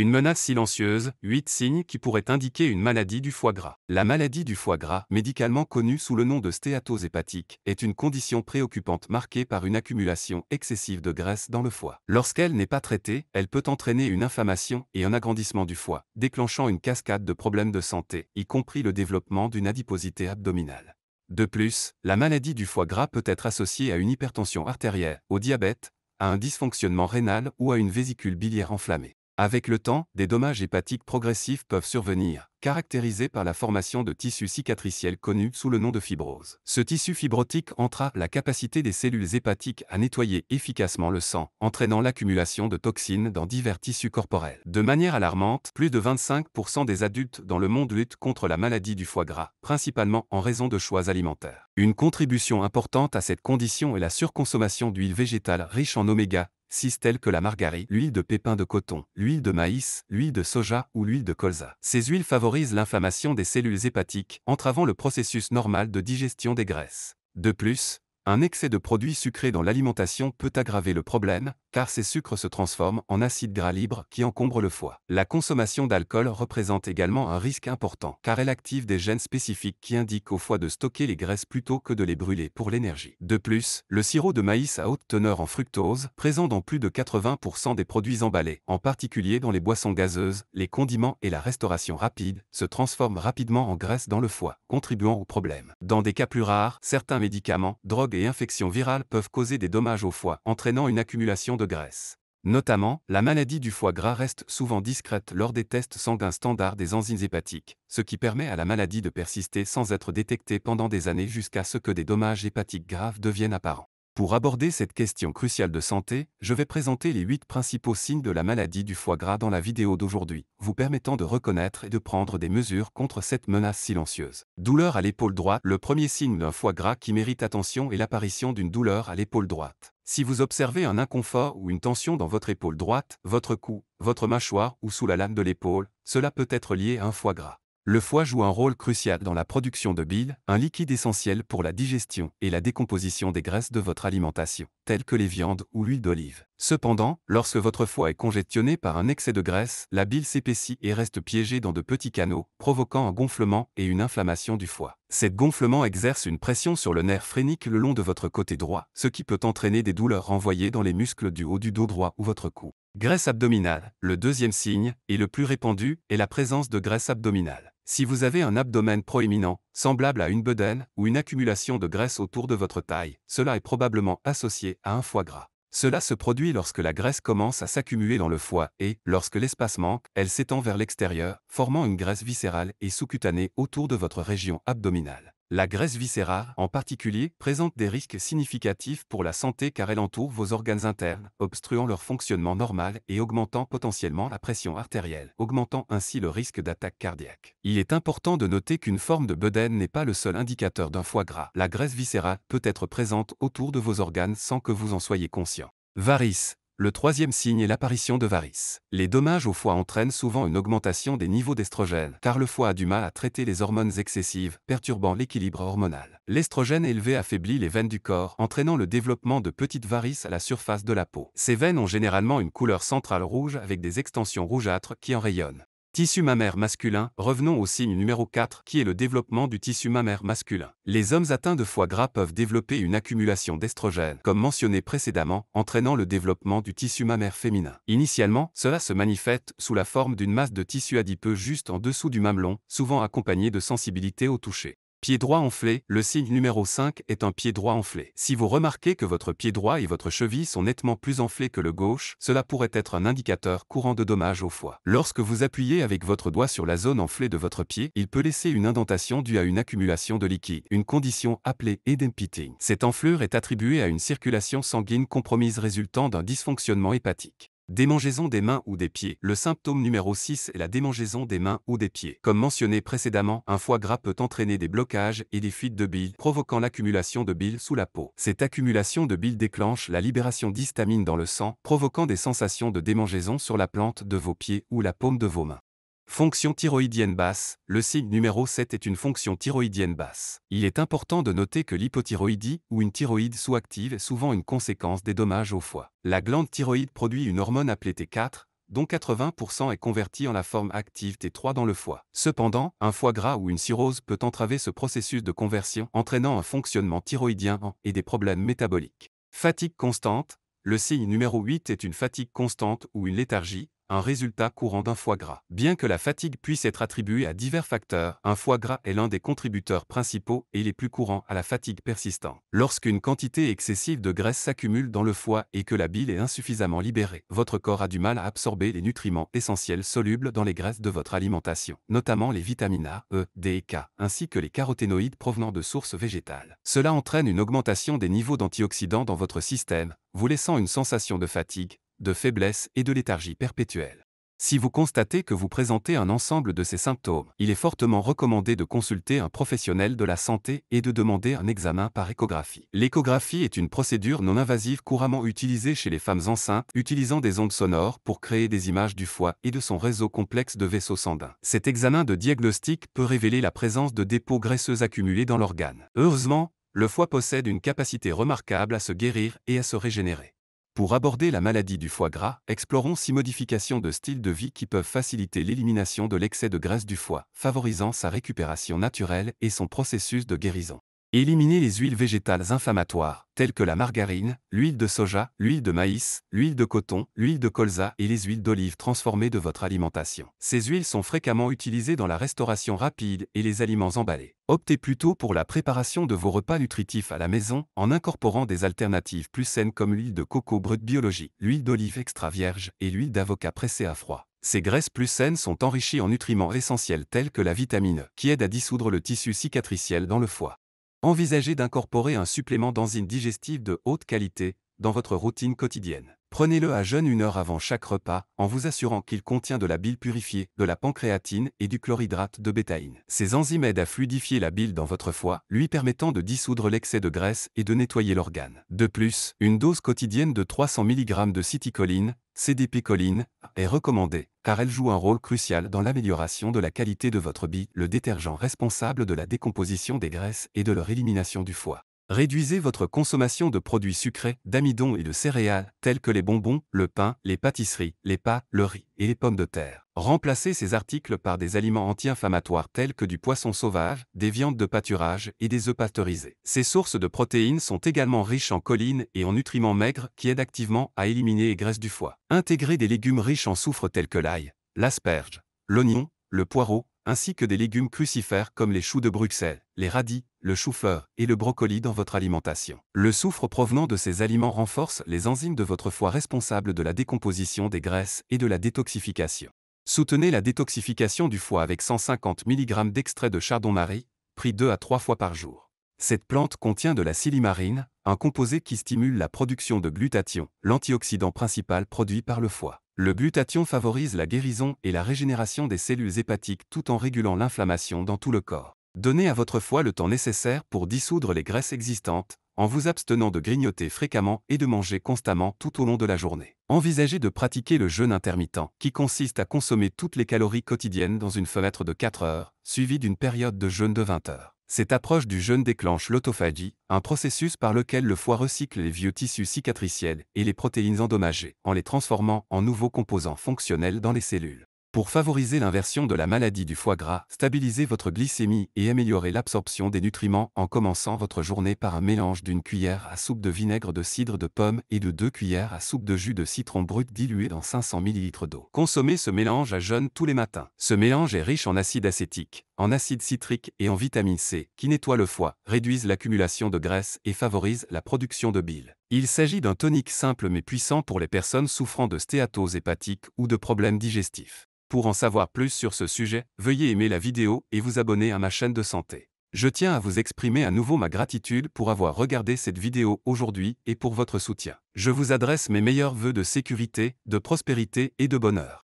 Une menace silencieuse, 8 signes qui pourraient indiquer une maladie du foie gras. La maladie du foie gras, médicalement connue sous le nom de stéatose hépatique, est une condition préoccupante marquée par une accumulation excessive de graisse dans le foie. Lorsqu'elle n'est pas traitée, elle peut entraîner une inflammation et un agrandissement du foie, déclenchant une cascade de problèmes de santé, y compris le développement d'une adiposité abdominale. De plus, la maladie du foie gras peut être associée à une hypertension artérielle, au diabète, à un dysfonctionnement rénal ou à une vésicule biliaire enflammée. Avec le temps, des dommages hépatiques progressifs peuvent survenir, caractérisés par la formation de tissus cicatriciels connus sous le nom de fibrose. Ce tissu fibrotique entra la capacité des cellules hépatiques à nettoyer efficacement le sang, entraînant l'accumulation de toxines dans divers tissus corporels. De manière alarmante, plus de 25% des adultes dans le monde luttent contre la maladie du foie gras, principalement en raison de choix alimentaires. Une contribution importante à cette condition est la surconsommation d'huile végétale riche en oméga 6 telles que la margarine, l'huile de pépin de coton, l'huile de maïs, l'huile de soja ou l'huile de colza. Ces huiles favorisent l'inflammation des cellules hépatiques, entravant le processus normal de digestion des graisses. De plus, un excès de produits sucrés dans l'alimentation peut aggraver le problème, car ces sucres se transforment en acides gras libres qui encombrent le foie. La consommation d'alcool représente également un risque important, car elle active des gènes spécifiques qui indiquent au foie de stocker les graisses plutôt que de les brûler pour l'énergie. De plus, le sirop de maïs à haute teneur en fructose, présent dans plus de 80% des produits emballés, en particulier dans les boissons gazeuses, les condiments et la restauration rapide, se transforme rapidement en graisse dans le foie, contribuant au problème. Dans des cas plus rares, certains médicaments, drogues et infections virales peuvent causer des dommages au foie, entraînant une accumulation de graisse. Notamment, la maladie du foie gras reste souvent discrète lors des tests sanguins standards des enzymes hépatiques, ce qui permet à la maladie de persister sans être détectée pendant des années jusqu'à ce que des dommages hépatiques graves deviennent apparents. Pour aborder cette question cruciale de santé, je vais présenter les 8 principaux signes de la maladie du foie gras dans la vidéo d'aujourd'hui, vous permettant de reconnaître et de prendre des mesures contre cette menace silencieuse. Douleur à l'épaule droite, le premier signe d'un foie gras qui mérite attention est l'apparition d'une douleur à l'épaule droite. Si vous observez un inconfort ou une tension dans votre épaule droite, votre cou, votre mâchoire ou sous la lame de l'épaule, cela peut être lié à un foie gras. Le foie joue un rôle crucial dans la production de bile, un liquide essentiel pour la digestion et la décomposition des graisses de votre alimentation, telles que les viandes ou l'huile d'olive. Cependant, lorsque votre foie est congestionné par un excès de graisse, la bile s'épaissit et reste piégée dans de petits canaux, provoquant un gonflement et une inflammation du foie. Cet gonflement exerce une pression sur le nerf phrénique le long de votre côté droit, ce qui peut entraîner des douleurs renvoyées dans les muscles du haut du dos droit ou votre cou. Graisse abdominale, le deuxième signe, et le plus répandu, est la présence de graisse abdominale. Si vous avez un abdomen proéminent, semblable à une bedaine ou une accumulation de graisse autour de votre taille, cela est probablement associé à un foie gras. Cela se produit lorsque la graisse commence à s'accumuler dans le foie et, lorsque l'espace manque, elle s'étend vers l'extérieur, formant une graisse viscérale et sous-cutanée autour de votre région abdominale. La graisse viscérale, en particulier, présente des risques significatifs pour la santé car elle entoure vos organes internes, obstruant leur fonctionnement normal et augmentant potentiellement la pression artérielle, augmentant ainsi le risque d'attaque cardiaque. Il est important de noter qu'une forme de bedaine n'est pas le seul indicateur d'un foie gras. La graisse viscérale peut être présente autour de vos organes sans que vous en soyez conscient. Varice le troisième signe est l'apparition de varices. Les dommages au foie entraînent souvent une augmentation des niveaux d'estrogène, car le foie a du mal à traiter les hormones excessives, perturbant l'équilibre hormonal. L'estrogène élevé affaiblit les veines du corps, entraînant le développement de petites varices à la surface de la peau. Ces veines ont généralement une couleur centrale rouge avec des extensions rougeâtres qui en rayonnent. Tissu mammaire masculin, revenons au signe numéro 4 qui est le développement du tissu mammaire masculin. Les hommes atteints de foie gras peuvent développer une accumulation d'estrogènes, comme mentionné précédemment, entraînant le développement du tissu mammaire féminin. Initialement, cela se manifeste sous la forme d'une masse de tissu adipeux juste en dessous du mamelon, souvent accompagnée de sensibilité au toucher. Pied droit enflé, le signe numéro 5 est un pied droit enflé. Si vous remarquez que votre pied droit et votre cheville sont nettement plus enflés que le gauche, cela pourrait être un indicateur courant de dommage au foie. Lorsque vous appuyez avec votre doigt sur la zone enflée de votre pied, il peut laisser une indentation due à une accumulation de liquide, une condition appelée Pitting. Cette enflure est attribuée à une circulation sanguine compromise résultant d'un dysfonctionnement hépatique. Démangeaison des mains ou des pieds. Le symptôme numéro 6 est la démangeaison des mains ou des pieds. Comme mentionné précédemment, un foie gras peut entraîner des blocages et des fuites de bile, provoquant l'accumulation de bile sous la peau. Cette accumulation de bile déclenche la libération d'histamine dans le sang, provoquant des sensations de démangeaison sur la plante de vos pieds ou la paume de vos mains. Fonction thyroïdienne basse, le signe numéro 7 est une fonction thyroïdienne basse. Il est important de noter que l'hypothyroïdie ou une thyroïde sous-active est souvent une conséquence des dommages au foie. La glande thyroïde produit une hormone appelée T4, dont 80% est convertie en la forme active T3 dans le foie. Cependant, un foie gras ou une cirrhose peut entraver ce processus de conversion, entraînant un fonctionnement thyroïdien et des problèmes métaboliques. Fatigue constante, le signe numéro 8 est une fatigue constante ou une léthargie, un résultat courant d'un foie gras. Bien que la fatigue puisse être attribuée à divers facteurs, un foie gras est l'un des contributeurs principaux et les plus courants à la fatigue persistante. Lorsqu'une quantité excessive de graisse s'accumule dans le foie et que la bile est insuffisamment libérée, votre corps a du mal à absorber les nutriments essentiels solubles dans les graisses de votre alimentation, notamment les vitamines A, E, D et K, ainsi que les caroténoïdes provenant de sources végétales. Cela entraîne une augmentation des niveaux d'antioxydants dans votre système, vous laissant une sensation de fatigue, de faiblesse et de léthargie perpétuelle. Si vous constatez que vous présentez un ensemble de ces symptômes, il est fortement recommandé de consulter un professionnel de la santé et de demander un examen par échographie. L'échographie est une procédure non invasive couramment utilisée chez les femmes enceintes, utilisant des ondes sonores pour créer des images du foie et de son réseau complexe de vaisseaux sanguins. Cet examen de diagnostic peut révéler la présence de dépôts graisseux accumulés dans l'organe. Heureusement, le foie possède une capacité remarquable à se guérir et à se régénérer. Pour aborder la maladie du foie gras, explorons six modifications de style de vie qui peuvent faciliter l'élimination de l'excès de graisse du foie, favorisant sa récupération naturelle et son processus de guérison. Éliminez les huiles végétales inflammatoires, telles que la margarine, l'huile de soja, l'huile de maïs, l'huile de coton, l'huile de colza et les huiles d'olive transformées de votre alimentation. Ces huiles sont fréquemment utilisées dans la restauration rapide et les aliments emballés. Optez plutôt pour la préparation de vos repas nutritifs à la maison en incorporant des alternatives plus saines comme l'huile de coco brut biologique, l'huile d'olive extra vierge et l'huile d'avocat pressée à froid. Ces graisses plus saines sont enrichies en nutriments essentiels tels que la vitamine E, qui aide à dissoudre le tissu cicatriciel dans le foie. Envisagez d'incorporer un supplément d'enzymes digestives de haute qualité dans votre routine quotidienne. Prenez-le à jeûne une heure avant chaque repas en vous assurant qu'il contient de la bile purifiée, de la pancréatine et du chlorhydrate de bétaïne. Ces enzymes aident à fluidifier la bile dans votre foie, lui permettant de dissoudre l'excès de graisse et de nettoyer l'organe. De plus, une dose quotidienne de 300 mg de citicoline, CDP Colline, est recommandée, car elle joue un rôle crucial dans l'amélioration de la qualité de votre bille, le détergent responsable de la décomposition des graisses et de leur élimination du foie. Réduisez votre consommation de produits sucrés, d'amidon et de céréales, tels que les bonbons, le pain, les pâtisseries, les pâtes, le riz et les pommes de terre. Remplacer ces articles par des aliments anti-inflammatoires tels que du poisson sauvage, des viandes de pâturage et des œufs pasteurisés. Ces sources de protéines sont également riches en choline et en nutriments maigres qui aident activement à éliminer les graisses du foie. Intégrez des légumes riches en soufre tels que l'ail, l'asperge, l'oignon, le poireau, ainsi que des légumes crucifères comme les choux de Bruxelles, les radis, le chou et le brocoli dans votre alimentation. Le soufre provenant de ces aliments renforce les enzymes de votre foie responsables de la décomposition des graisses et de la détoxification. Soutenez la détoxification du foie avec 150 mg d'extrait de chardon-marie, pris 2 à 3 fois par jour. Cette plante contient de la silimarine, un composé qui stimule la production de glutathion, l'antioxydant principal produit par le foie. Le glutathion favorise la guérison et la régénération des cellules hépatiques tout en régulant l'inflammation dans tout le corps. Donnez à votre foie le temps nécessaire pour dissoudre les graisses existantes, en vous abstenant de grignoter fréquemment et de manger constamment tout au long de la journée. Envisagez de pratiquer le jeûne intermittent, qui consiste à consommer toutes les calories quotidiennes dans une fenêtre de 4 heures, suivie d'une période de jeûne de 20 heures. Cette approche du jeûne déclenche l'autophagie, un processus par lequel le foie recycle les vieux tissus cicatriciels et les protéines endommagées, en les transformant en nouveaux composants fonctionnels dans les cellules pour favoriser l'inversion de la maladie du foie gras, stabilisez votre glycémie et améliorer l'absorption des nutriments en commençant votre journée par un mélange d'une cuillère à soupe de vinaigre de cidre de pomme et de deux cuillères à soupe de jus de citron brut dilué dans 500 ml d'eau. Consommez ce mélange à jeûne tous les matins. Ce mélange est riche en acide acétique, en acide citrique et en vitamine C, qui nettoient le foie, réduisent l'accumulation de graisse et favorisent la production de bile. Il s'agit d'un tonique simple mais puissant pour les personnes souffrant de stéatose hépatique ou de problèmes digestifs. Pour en savoir plus sur ce sujet, veuillez aimer la vidéo et vous abonner à ma chaîne de santé. Je tiens à vous exprimer à nouveau ma gratitude pour avoir regardé cette vidéo aujourd'hui et pour votre soutien. Je vous adresse mes meilleurs vœux de sécurité, de prospérité et de bonheur.